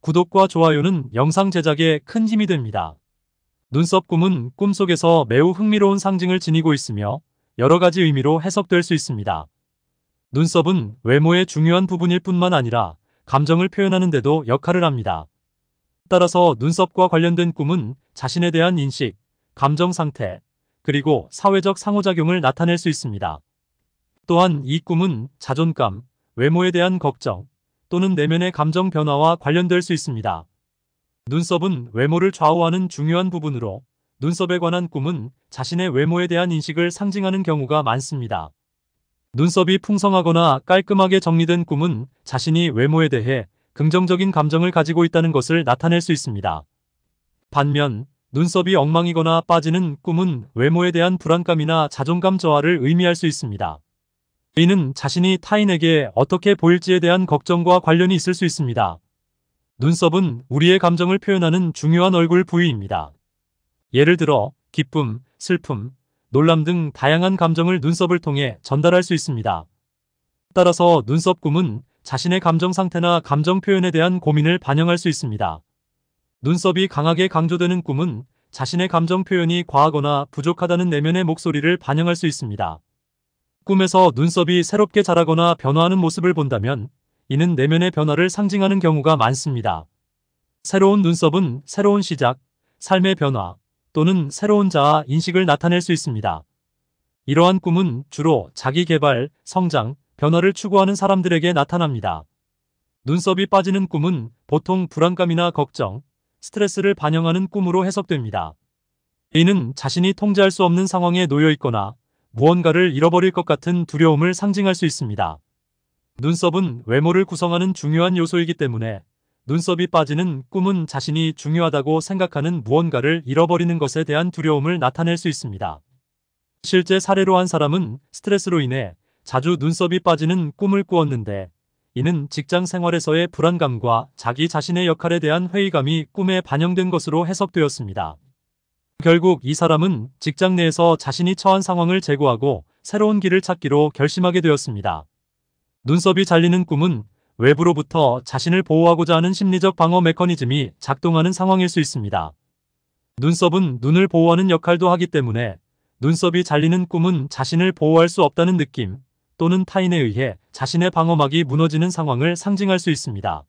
구독과 좋아요는 영상 제작에 큰 힘이 됩니다. 눈썹 꿈은 꿈속에서 매우 흥미로운 상징을 지니고 있으며 여러 가지 의미로 해석될 수 있습니다. 눈썹은 외모의 중요한 부분일 뿐만 아니라 감정을 표현하는 데도 역할을 합니다. 따라서 눈썹과 관련된 꿈은 자신에 대한 인식, 감정 상태, 그리고 사회적 상호작용을 나타낼 수 있습니다. 또한 이 꿈은 자존감, 외모에 대한 걱정, 또는 내면의 감정 변화와 관련될 수 있습니다. 눈썹은 외모를 좌우하는 중요한 부분으로 눈썹에 관한 꿈은 자신의 외모에 대한 인식을 상징하는 경우가 많습니다. 눈썹이 풍성하거나 깔끔하게 정리된 꿈은 자신이 외모에 대해 긍정적인 감정을 가지고 있다는 것을 나타낼 수 있습니다. 반면 눈썹이 엉망이거나 빠지는 꿈은 외모에 대한 불안감이나 자존감 저하를 의미할 수 있습니다. 이는 자신이 타인에게 어떻게 보일지에 대한 걱정과 관련이 있을 수 있습니다. 눈썹은 우리의 감정을 표현하는 중요한 얼굴 부위입니다. 예를 들어 기쁨, 슬픔, 놀람 등 다양한 감정을 눈썹을 통해 전달할 수 있습니다. 따라서 눈썹 꿈은 자신의 감정 상태나 감정 표현에 대한 고민을 반영할 수 있습니다. 눈썹이 강하게 강조되는 꿈은 자신의 감정 표현이 과하거나 부족하다는 내면의 목소리를 반영할 수 있습니다. 꿈에서 눈썹이 새롭게 자라거나 변화하는 모습을 본다면 이는 내면의 변화를 상징하는 경우가 많습니다. 새로운 눈썹은 새로운 시작, 삶의 변화 또는 새로운 자아 인식을 나타낼 수 있습니다. 이러한 꿈은 주로 자기 개발, 성장, 변화를 추구하는 사람들에게 나타납니다. 눈썹이 빠지는 꿈은 보통 불안감이나 걱정, 스트레스를 반영하는 꿈으로 해석됩니다. 이는 자신이 통제할 수 없는 상황에 놓여 있거나 무언가를 잃어버릴 것 같은 두려움을 상징할 수 있습니다. 눈썹은 외모를 구성하는 중요한 요소이기 때문에 눈썹이 빠지는 꿈은 자신이 중요하다고 생각하는 무언가를 잃어버리는 것에 대한 두려움을 나타낼 수 있습니다. 실제 사례로 한 사람은 스트레스로 인해 자주 눈썹이 빠지는 꿈을 꾸었는데 이는 직장 생활에서의 불안감과 자기 자신의 역할에 대한 회의감이 꿈에 반영된 것으로 해석되었습니다. 결국 이 사람은 직장 내에서 자신이 처한 상황을 제고하고 새로운 길을 찾기로 결심하게 되었습니다. 눈썹이 잘리는 꿈은 외부로부터 자신을 보호하고자 하는 심리적 방어 메커니즘이 작동하는 상황일 수 있습니다. 눈썹은 눈을 보호하는 역할도 하기 때문에 눈썹이 잘리는 꿈은 자신을 보호할 수 없다는 느낌 또는 타인에 의해 자신의 방어막이 무너지는 상황을 상징할 수 있습니다.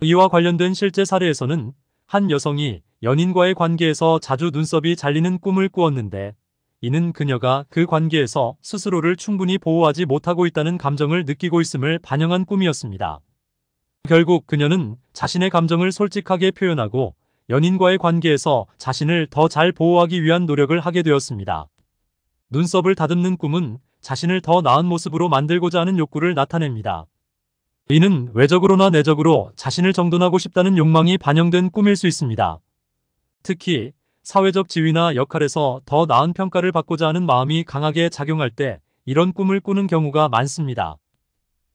이와 관련된 실제 사례에서는 한 여성이 연인과의 관계에서 자주 눈썹이 잘리는 꿈을 꾸었는데 이는 그녀가 그 관계에서 스스로를 충분히 보호하지 못하고 있다는 감정을 느끼고 있음을 반영한 꿈이었습니다. 결국 그녀는 자신의 감정을 솔직하게 표현하고 연인과의 관계에서 자신을 더 잘 보호하기 위한 노력을 하게 되었습니다. 눈썹을 다듬는 꿈은 자신을 더 나은 모습으로 만들고자 하는 욕구를 나타냅니다. 이는 외적으로나 내적으로 자신을 정돈하고 싶다는 욕망이 반영된 꿈일 수 있습니다. 특히 사회적 지위나 역할에서 더 나은 평가를 받고자 하는 마음이 강하게 작용할 때 이런 꿈을 꾸는 경우가 많습니다.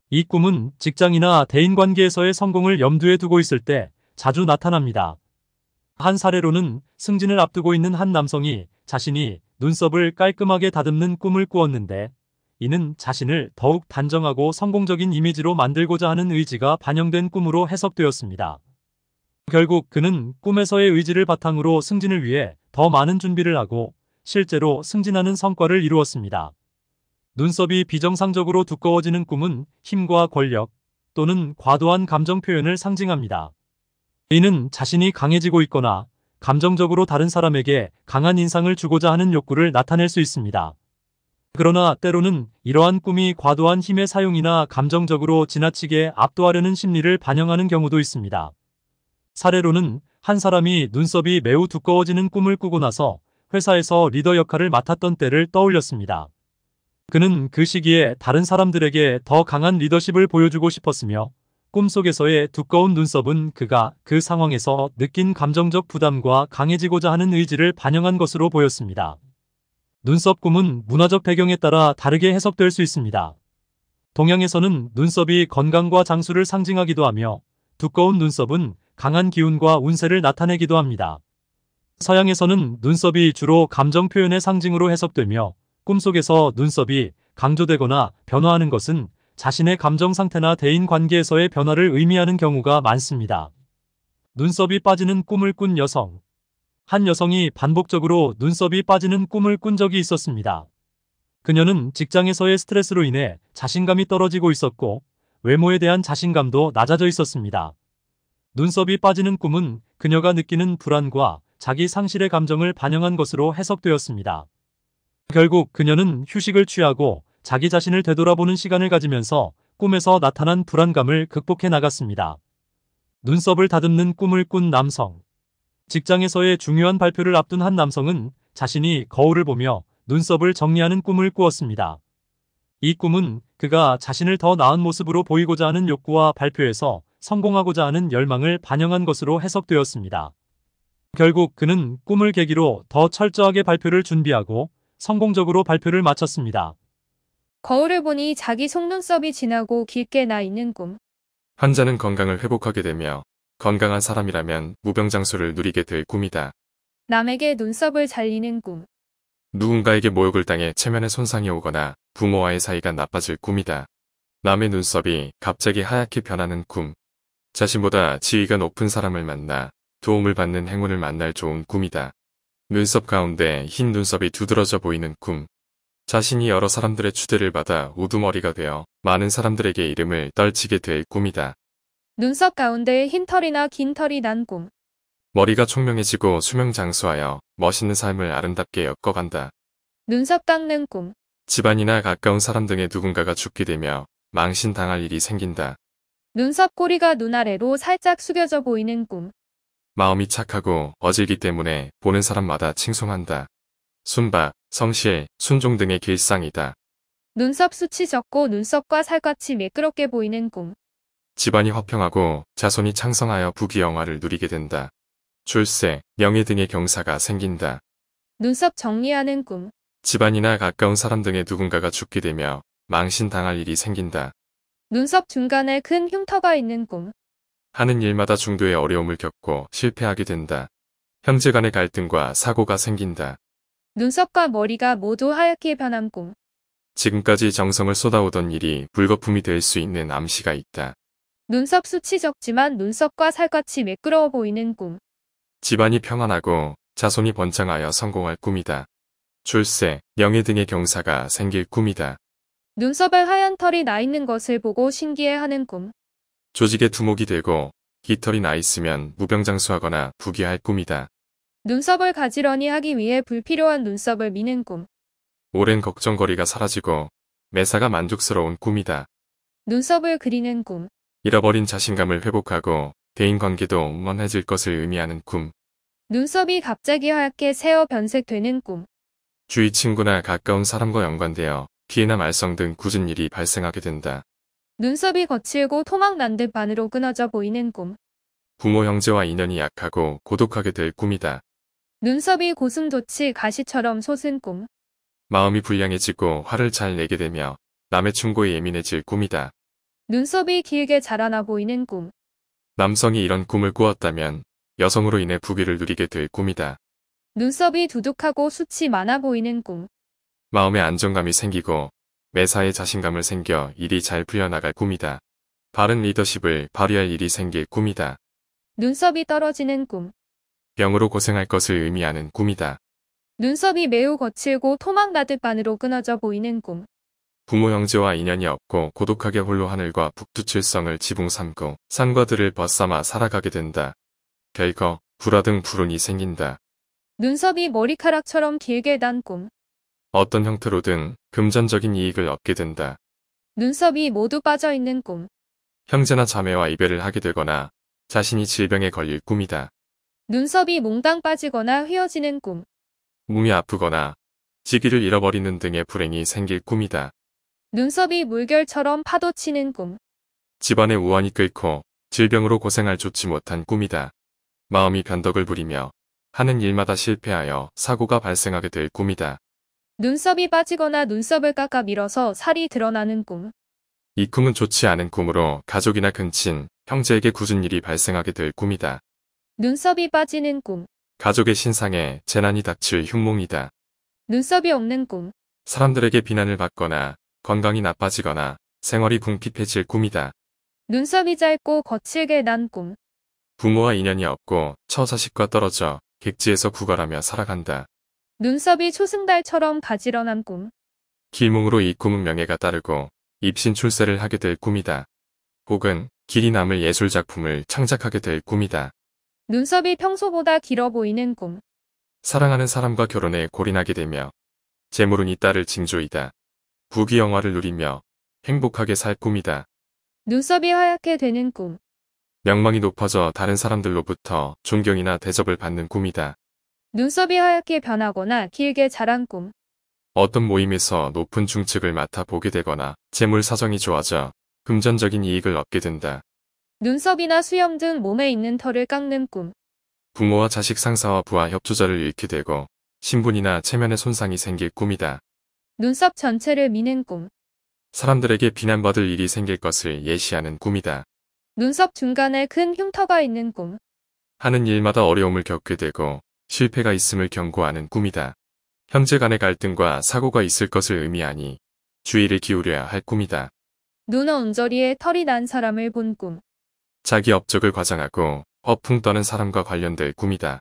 이 꿈은 직장이나 대인관계에서의 성공을 염두에 두고 있을 때 자주 나타납니다. 한 사례로는 승진을 앞두고 있는 한 남성이 자신이 눈썹을 깔끔하게 다듬는 꿈을 꾸었는데 이는 자신을 더욱 단정하고 성공적인 이미지로 만들고자 하는 의지가 반영된 꿈으로 해석되었습니다. 결국 그는 꿈에서의 의지를 바탕으로 승진을 위해 더 많은 준비를 하고 실제로 승진하는 성과를 이루었습니다. 눈썹이 비정상적으로 두꺼워지는 꿈은 힘과 권력 또는 과도한 감정 표현을 상징합니다. 이는 자신이 강해지고 있거나 감정적으로 다른 사람에게 강한 인상을 주고자 하는 욕구를 나타낼 수 있습니다. 그러나 때로는 이러한 꿈이 과도한 힘의 사용이나 감정적으로 지나치게 압도하려는 심리를 반영하는 경우도 있습니다. 사례로는 한 사람이 눈썹이 매우 두꺼워지는 꿈을 꾸고 나서 회사에서 리더 역할을 맡았던 때를 떠올렸습니다. 그는 그 시기에 다른 사람들에게 더 강한 리더십을 보여주고 싶었으며 꿈속에서의 두꺼운 눈썹은 그가 그 상황에서 느낀 감정적 부담과 강해지고자 하는 의지를 반영한 것으로 보였습니다. 눈썹 꿈은 문화적 배경에 따라 다르게 해석될 수 있습니다. 동양에서는 눈썹이 건강과 장수를 상징하기도 하며 두꺼운 눈썹은 강한 기운과 운세를 나타내기도 합니다. 서양에서는 눈썹이 주로 감정 표현의 상징으로 해석되며 꿈속에서 눈썹이 강조되거나 변화하는 것은 자신의 감정 상태나 대인 관계에서의 변화를 의미하는 경우가 많습니다. 눈썹이 빠지는 꿈을 꾼 여성 한 여성이 반복적으로 눈썹이 빠지는 꿈을 꾼 적이 있었습니다. 그녀는 직장에서의 스트레스로 인해 자신감이 떨어지고 있었고 외모에 대한 자신감도 낮아져 있었습니다. 눈썹이 빠지는 꿈은 그녀가 느끼는 불안과 자기 상실의 감정을 반영한 것으로 해석되었습니다. 결국 그녀는 휴식을 취하고 자기 자신을 되돌아보는 시간을 가지면서 꿈에서 나타난 불안감을 극복해 나갔습니다. 눈썹을 다듬는 꿈을 꾼 남성 직장에서의 중요한 발표를 앞둔 한 남성은 자신이 거울을 보며 눈썹을 정리하는 꿈을 꾸었습니다. 이 꿈은 그가 자신을 더 나은 모습으로 보이고자 하는 욕구와 발표에서 성공하고자 하는 열망을 반영한 것으로 해석되었습니다. 결국 그는 꿈을 계기로 더 철저하게 발표를 준비하고 성공적으로 발표를 마쳤습니다. 거울을 보니 자기 속눈썹이 지나고 길게 나 있는 꿈. 환자는 건강을 회복하게 되며 건강한 사람이라면 무병장수를 누리게 될 꿈이다. 남에게 눈썹을 잘리는 꿈. 누군가에게 모욕을 당해 체면에 손상이 오거나 부모와의 사이가 나빠질 꿈이다. 남의 눈썹이 갑자기 하얗게 변하는 꿈. 자신보다 지위가 높은 사람을 만나 도움을 받는 행운을 만날 좋은 꿈이다. 눈썹 가운데 흰 눈썹이 두드러져 보이는 꿈. 자신이 여러 사람들의 추대를 받아 우두머리가 되어 많은 사람들에게 이름을 떨치게 될 꿈이다. 눈썹 가운데에 흰 털이나 긴 털이 난 꿈. 머리가 총명해지고 수명장수하여 멋있는 삶을 아름답게 엮어간다. 눈썹 깎는 꿈. 집안이나 가까운 사람 등의 누군가가 죽게 되며 망신당할 일이 생긴다. 눈썹 꼬리가 눈아래로 살짝 숙여져 보이는 꿈. 마음이 착하고 어질기 때문에 보는 사람마다 칭송한다. 순박, 성실, 순종 등의 길상이다. 눈썹 수치 적고 눈썹과 살갗이 매끄럽게 보이는 꿈. 집안이 화평하고 자손이 창성하여 부귀영화를 누리게 된다. 출세, 명예 등의 경사가 생긴다. 눈썹 정리하는 꿈. 집안이나 가까운 사람 등의 누군가가 죽게 되며 망신당할 일이 생긴다. 눈썹 중간에 큰 흉터가 있는 꿈. 하는 일마다 중도에 어려움을 겪고 실패하게 된다. 형제 간의 갈등과 사고가 생긴다. 눈썹과 머리가 모두 하얗게 변한 꿈. 지금까지 정성을 쏟아오던 일이 불거품이될 수 있는 암시가 있다. 눈썹 수치 적지만 눈썹과 살갗이 매끄러워 보이는 꿈. 집안이 평안하고 자손이 번창하여 성공할 꿈이다. 출세, 명예 등의 경사가 생길 꿈이다. 눈썹에 하얀 털이 나 있는 것을 보고 신기해하는 꿈. 조직의 두목이 되고 깃털이 나 있으면 무병장수하거나 부귀할 꿈이다. 눈썹을 가지런히 하기 위해 불필요한 눈썹을 미는 꿈. 오랜 걱정거리가 사라지고 매사가 만족스러운 꿈이다. 눈썹을 그리는 꿈. 잃어버린 자신감을 회복하고 대인관계도 원해질 것을 의미하는 꿈. 눈썹이 갑자기 하얗게 새어 변색되는 꿈. 주위 친구나 가까운 사람과 연관되어 기회나 말썽 등 굳은 일이 발생하게 된다. 눈썹이 거칠고 토막 난 듯 반으로 끊어져 보이는 꿈. 부모 형제와 인연이 약하고 고독하게 될 꿈이다. 눈썹이 고슴도치 가시처럼 솟은 꿈. 마음이 불량해지고 화를 잘 내게 되며 남의 충고에 예민해질 꿈이다. 눈썹이 길게 자라나 보이는 꿈. 남성이 이런 꿈을 꾸었다면 여성으로 인해 부귀를 누리게 될 꿈이다. 눈썹이 두둑하고 숱이 많아 보이는 꿈. 마음의 안정감이 생기고 매사에 자신감을 생겨 일이 잘 풀려나갈 꿈이다. 바른 리더십을 발휘할 일이 생길 꿈이다. 눈썹이 떨어지는 꿈. 병으로 고생할 것을 의미하는 꿈이다. 눈썹이 매우 거칠고 토막 나듯 반으로 끊어져 보이는 꿈. 부모 형제와 인연이 없고 고독하게 홀로 하늘과 북두칠성을 지붕 삼고 산과들을 벗삼아 살아가게 된다. 결거 불화 등 불운이 생긴다. 눈썹이 머리카락처럼 길게 단 꿈. 어떤 형태로든 금전적인 이익을 얻게 된다. 눈썹이 모두 빠져있는 꿈. 형제나 자매와 이별을 하게 되거나 자신이 질병에 걸릴 꿈이다. 눈썹이 몽땅 빠지거나 휘어지는 꿈. 몸이 아프거나 지기를 잃어버리는 등의 불행이 생길 꿈이다. 눈썹이 물결처럼 파도치는 꿈. 집안의 우환이 끓고 질병으로 고생할 좋지 못한 꿈이다. 마음이 변덕을 부리며 하는 일마다 실패하여 사고가 발생하게 될 꿈이다. 눈썹이 빠지거나 눈썹을 깎아 밀어서 살이 드러나는 꿈. 이 꿈은 좋지 않은 꿈으로 가족이나 근친, 형제에게 굳은 일이 발생하게 될 꿈이다. 눈썹이 빠지는 꿈. 가족의 신상에 재난이 닥칠 흉몽이다. 눈썹이 없는 꿈. 사람들에게 비난을 받거나 건강이 나빠지거나 생활이 궁핍해질 꿈이다. 눈썹이 짧고 거칠게 난 꿈. 부모와 인연이 없고 처사식과 떨어져 객지에서 구걸하며 살아간다. 눈썹이 초승달처럼 가지런한 꿈. 길몽으로 이 꿈은 명예가 따르고 입신 출세를 하게 될 꿈이다. 혹은 길이 남을 예술작품을 창작하게 될 꿈이다. 눈썹이 평소보다 길어 보이는 꿈. 사랑하는 사람과 결혼해 골인하게 되며 재물은 이 딸을 징조이다. 부귀영화를 누리며 행복하게 살 꿈이다. 눈썹이 하얗게 되는 꿈. 명망이 높아져 다른 사람들로부터 존경이나 대접을 받는 꿈이다. 눈썹이 하얗게 변하거나 길게 자란 꿈. 어떤 모임에서 높은 중책을 맡아 보게 되거나 재물 사정이 좋아져 금전적인 이익을 얻게 된다. 눈썹이나 수염 등 몸에 있는 털을 깎는 꿈. 부모와 자식 상사와 부하 협조자를 잃게 되고 신분이나 체면에 손상이 생길 꿈이다. 눈썹 전체를 미는 꿈. 사람들에게 비난받을 일이 생길 것을 예시하는 꿈이다. 눈썹 중간에 큰 흉터가 있는 꿈. 하는 일마다 어려움을 겪게 되고 실패가 있음을 경고하는 꿈이다. 현재 간의 갈등과 사고가 있을 것을 의미하니 주의를 기울여야 할 꿈이다. 눈 언저리에 털이 난 사람을 본 꿈. 자기 업적을 과장하고 허풍 떠는 사람과 관련될 꿈이다.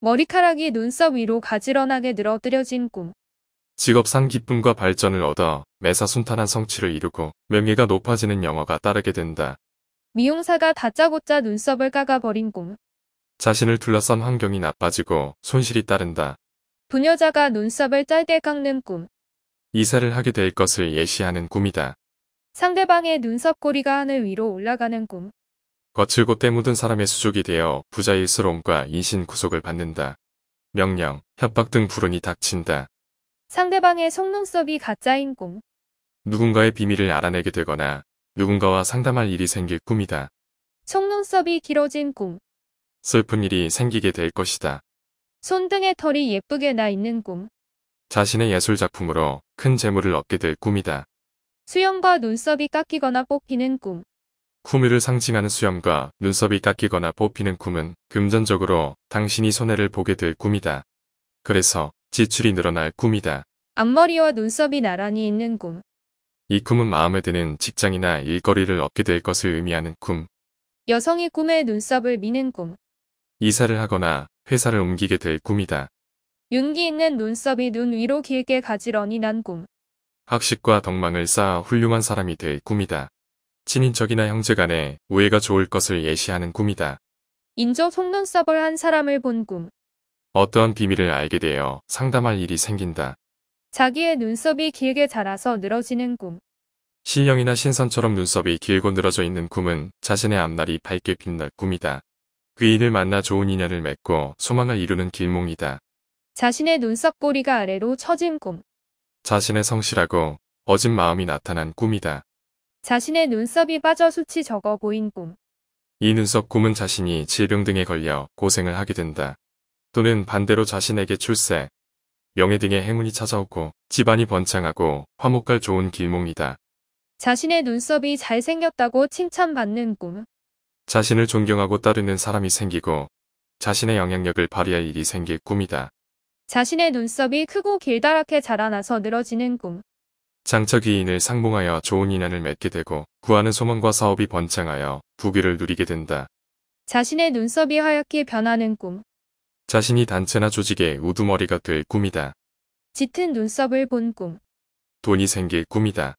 머리카락이 눈썹 위로 가지런하게 늘어뜨려진 꿈. 직업상 기쁨과 발전을 얻어 매사순탄한 성취를 이루고 명예가 높아지는 영어가 따르게 된다. 미용사가 다짜고짜 눈썹을 까아버린 꿈. 자신을 둘러싼 환경이 나빠지고 손실이 따른다. 부녀자가 눈썹을 짧게 깎는 꿈. 이사를 하게 될 것을 예시하는 꿈이다. 상대방의 눈썹꼬리가 하늘 위로 올라가는 꿈. 거칠고 때묻은 사람의 수족이 되어 부자일스러움과 인신구속을 받는다. 명령, 협박 등 불운이 닥친다. 상대방의 속눈썹이 가짜인 꿈. 누군가의 비밀을 알아내게 되거나 누군가와 상담할 일이 생길 꿈이다. 속눈썹이 길어진 꿈. 슬픈 일이 생기게 될 것이다. 손등에 털이 예쁘게 나 있는 꿈. 자신의 예술 작품으로 큰 재물을 얻게 될 꿈이다. 수염과 눈썹이 깎이거나 뽑히는 꿈. 쿠미를 상징하는 수염과 눈썹이 깎이거나 뽑히는 꿈은 금전적으로 당신이 손해를 보게 될 꿈이다. 그래서 지출이 늘어날 꿈이다. 앞머리와 눈썹이 나란히 있는 꿈. 이 꿈은 마음에 드는 직장이나 일거리를 얻게 될 것을 의미하는 꿈. 여성이 꿈에 눈썹을 미는 꿈. 이사를 하거나 회사를 옮기게 될 꿈이다. 윤기 있는 눈썹이 눈 위로 길게 가지런히 난 꿈. 학식과 덕망을 쌓아 훌륭한 사람이 될 꿈이다. 친인척이나 형제 간에 우애가 좋을 것을 예시하는 꿈이다. 인조 속눈썹을 한 사람을 본 꿈. 어떠한 비밀을 알게 되어 상담할 일이 생긴다. 자기의 눈썹이 길게 자라서 늘어지는 꿈. 신영이나 신선처럼 눈썹이 길고 늘어져 있는 꿈은 자신의 앞날이 밝게 빛날 꿈이다. 그인을 만나 좋은 인연을 맺고 소망을 이루는 길몽이다. 자신의 눈썹 꼬리가 아래로 처진 꿈. 자신의 성실하고 어진 마음이 나타난 꿈이다. 자신의 눈썹이 빠져 수치 적어 보인 꿈. 이 눈썹 꿈은 자신이 질병 등에 걸려 고생을 하게 된다. 또는 반대로 자신에게 출세, 명예 등의 행운이 찾아오고 집안이 번창하고 화목할 좋은 길몽이다. 자신의 눈썹이 잘생겼다고 칭찬받는 꿈. 자신을 존경하고 따르는 사람이 생기고 자신의 영향력을 발휘할 일이 생길 꿈이다. 자신의 눈썹이 크고 길다랗게 자라나서 늘어지는 꿈. 장차 귀인을 상봉하여 좋은 인연을 맺게 되고 구하는 소망과 사업이 번창하여 부귀를 누리게 된다. 자신의 눈썹이 하얗게 변하는 꿈. 자신이 단체나 조직의 우두머리가 될 꿈이다. 짙은 눈썹을 본 꿈. 돈이 생길 꿈이다.